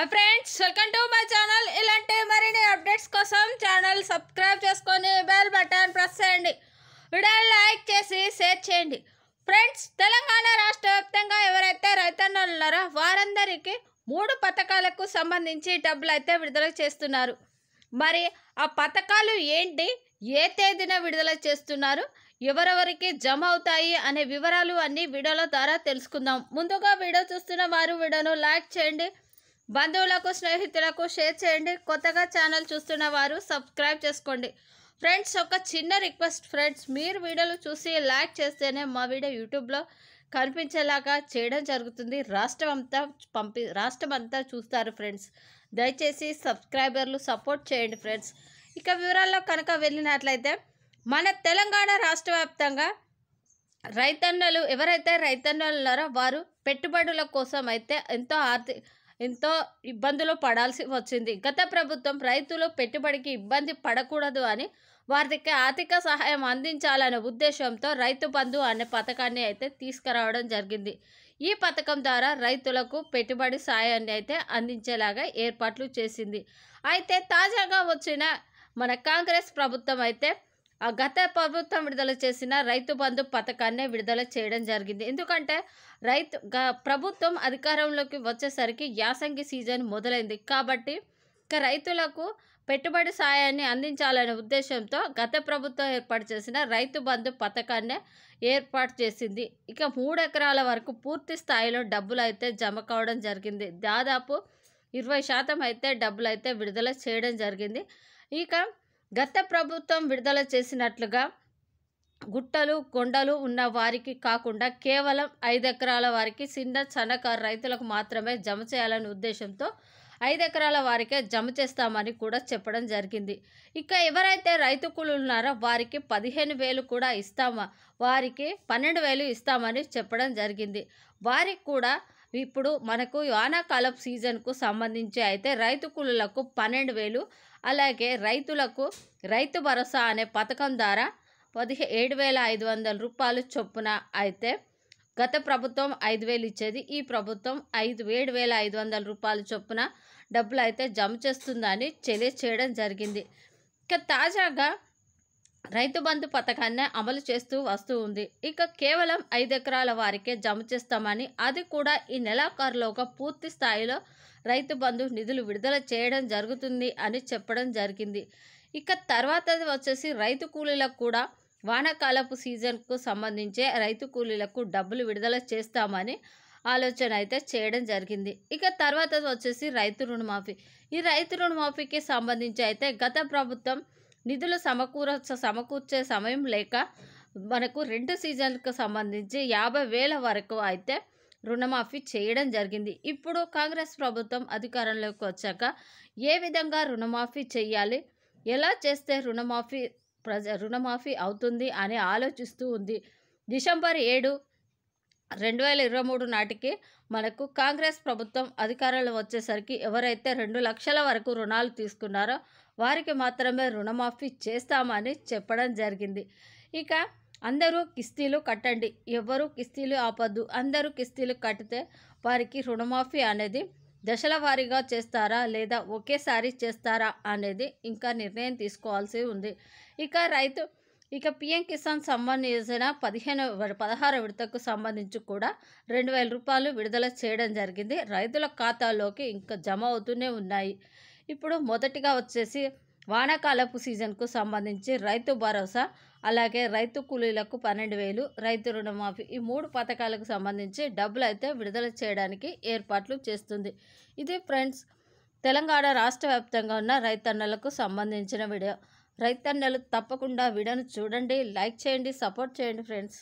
hi friends welcome to my channel ఇలాంటి మరిన్ని updates కోసం ఛానల్ సబ్స్క్రైబ్ చేసుకొని బెల్ బటన్ ప్రెస్ చేయండి వీడియో లైక్ చేసి షేర్ చేయండి ఫ్రెండ్స్ తెలంగాణ రాష్ట్ర వ్యాప్తంగా ఎవరైతే రైతన్నలు ఉన్నారో వారందరికీ మూడు పథకాలకు సంబంధించి డబ్బులు అయితే విడుదల చేస్తున్నారు మరి ఆ పథకాలు ఏంటి ఏ తేదీన విడుదల చేస్తున్నారు ఎవరెవరికి జమ అవుతాయి అనే వివరాలు అన్ని వీడియోల ద్వారా తెలుసుకుందాం ముందుగా వీడియో చూస్తున్న వారు వీడియోను లైక్ చేయండి బంధువులకు స్నేహితులకు షేర్ చేయండి కొత్తగా ఛానల్ చూస్తున్న వారు సబ్స్క్రైబ్ చేసుకోండి ఫ్రెండ్స్ ఒక చిన్న రిక్వెస్ట్ ఫ్రెండ్స్ మీరు వీడియోలు చూసి లైక్ చేస్తేనే మా వీడియో యూట్యూబ్లో కనిపించేలాగా చేయడం జరుగుతుంది రాష్ట్రం అంతా పంపి రాష్ట్రం అంతా చూస్తారు ఫ్రెండ్స్ దయచేసి సబ్స్క్రైబర్లు సపోర్ట్ చేయండి ఫ్రెండ్స్ ఇక వివరాల్లో కనుక వెళ్ళినట్లయితే మన తెలంగాణ రాష్ట్ర వ్యాప్తంగా రైతన్నలు ఎవరైతే రైతన్నలు ఉన్నారో వారు పెట్టుబడుల కోసం అయితే ఎంతో ఆర్థిక ఎంతో ఇబ్బందులు పడాల్సి వచ్చింది గత ప్రభుత్వం రైతులు పెట్టుబడికి ఇబ్బంది పడకూడదు అని వారికి ఆర్థిక సహాయం అందించాలనే ఉద్దేశంతో రైతు బంధు అనే పథకాన్ని అయితే తీసుకురావడం జరిగింది ఈ పథకం ద్వారా రైతులకు పెట్టుబడి సాయాన్ని అయితే అందించేలాగా ఏర్పాట్లు చేసింది అయితే తాజాగా వచ్చిన మన కాంగ్రెస్ ప్రభుత్వం అయితే గత ప్రభుత్వం విడుదల చేసిన రైతు బంధు పథకాన్నే విడుదల చేయడం జరిగింది ఎందుకంటే రైతు ప్రభుత్వం అధికారంలోకి వచ్చేసరికి యాసంగి సీజన్ మొదలైంది కాబట్టి ఇక రైతులకు పెట్టుబడి సాయాన్ని అందించాలనే ఉద్దేశంతో గత ప్రభుత్వం ఏర్పాటు చేసిన రైతు బంధు పథకాన్ని ఏర్పాటు చేసింది ఇక మూడు ఎకరాల వరకు పూర్తి స్థాయిలో డబ్బులు అయితే జమ కావడం జరిగింది దాదాపు ఇరవై శాతం అయితే డబ్బులు అయితే విడుదల చేయడం జరిగింది ఇక గత ప్రభుత్వం విడుదల చేసినట్లుగా గుట్టలు కొండలు ఉన్న వారికి కాకుండా కేవలం ఐదు ఎకరాల వారికి చిన్న సన్నకారు రైతులకు మాత్రమే జమ చేయాలనే ఉద్దేశంతో ఐదు ఎకరాల వారికే జమ చేస్తామని కూడా చెప్పడం జరిగింది ఇక ఎవరైతే రైతు కూలీలున్నారో వారికి పదిహేను వేలు కూడా ఇస్తామా వారికి పన్నెండు వేలు ఇస్తామని చెప్పడం జరిగింది వారికి కూడా ఇప్పుడు మనకు వానాకాలం సీజన్కు సంబంధించి అయితే రైతు కులులకు పన్నెండు వేలు అలాగే రైతులకు రైతు భరోసా అనే పథకం ద్వారా పదిహే ఏడు వేల ఐదు వందల రూపాయలు చొప్పున అయితే గత ప్రభుత్వం ఐదు వేలు ఇచ్చేది ఈ ప్రభుత్వం ఐదు ఏడు వేల ఐదు వందల రూపాయల చొప్పున డబ్బులు అయితే జమ చేస్తుందని తెలియచేయడం జరిగింది ఇక తాజాగా రైతు బంధు పథకాన్ని అమలు చేస్తూ వస్తూ ఉంది ఇక కేవలం ఐదు ఎకరాల వారికే జమ చేస్తామని అది కూడా ఈ నెలాఖరులోగా పూర్తి స్థాయిలో రైతు బంధు నిధులు విడుదల చేయడం జరుగుతుంది అని చెప్పడం జరిగింది ఇక తర్వాత వచ్చేసి రైతు కూలీలకు కూడా వానాకాలపు సీజన్కు సంబంధించే రైతు కూలీలకు డబ్బులు విడుదల చేస్తామని ఆలోచన అయితే చేయడం జరిగింది ఇక తర్వాత వచ్చేసి రైతు రుణమాఫీ ఈ రైతు రుణమాఫీకి సంబంధించి అయితే గత ప్రభుత్వం నిధులు సమకూర సమకూర్చే సమయం లేక మనకు రెండు సీజన్లకు సంబంధించి యాభై వేల వరకు అయితే రుణమాఫీ చేయడం జరిగింది ఇప్పుడు కాంగ్రెస్ ప్రభుత్వం అధికారంలోకి వచ్చాక ఏ విధంగా రుణమాఫీ చేయాలి ఎలా చేస్తే రుణమాఫీ ప్రజ రుణమాఫీ అవుతుంది అని ఆలోచిస్తూ ఉంది డిసెంబర్ ఏడు రెండు వేల ఇరవై మూడు నాటికి మనకు కాంగ్రెస్ ప్రభుత్వం అధికారంలో వచ్చేసరికి ఎవరైతే రెండు లక్షల వరకు రుణాలు తీసుకున్నారో వారికి మాత్రమే రుణమాఫీ చేస్తామని చెప్పడం జరిగింది ఇక అందరూ కిస్తీలు కట్టండి ఎవరు కిస్తీలు ఆపద్దు అందరూ కిస్తీలు కట్టితే వారికి రుణమాఫీ అనేది దశల వారీగా చేస్తారా లేదా ఒకేసారి చేస్తారా అనేది ఇంకా నిర్ణయం తీసుకోవాల్సి ఉంది ఇక రైతు ఇక పిఎం కిసాన్ సమ్మాన్ యోజన పదిహేను పదహారు విడతకు సంబంధించి కూడా రెండు వేల రూపాయలు విడుదల చేయడం జరిగింది రైతుల ఖాతాలోకి ఇంకా జమ అవుతూనే ఉన్నాయి ఇప్పుడు మొదటిగా వచ్చేసి వానాకాలపు సీజన్కు సంబంధించి రైతు భరోసా అలాగే రైతు కూలీలకు పన్నెండు వేలు రైతు రుణమాఫీ ఈ మూడు పథకాలకు సంబంధించి డబ్బులు అయితే విడుదల చేయడానికి ఏర్పాట్లు చేస్తుంది ఇది ఫ్రెండ్స్ తెలంగాణ రాష్ట్ర వ్యాప్తంగా ఉన్న రైతన్నలకు సంబంధించిన వీడియో రైతన్నలు తప్పకుండా వీడియోను చూడండి లైక్ చేయండి సపోర్ట్ చేయండి ఫ్రెండ్స్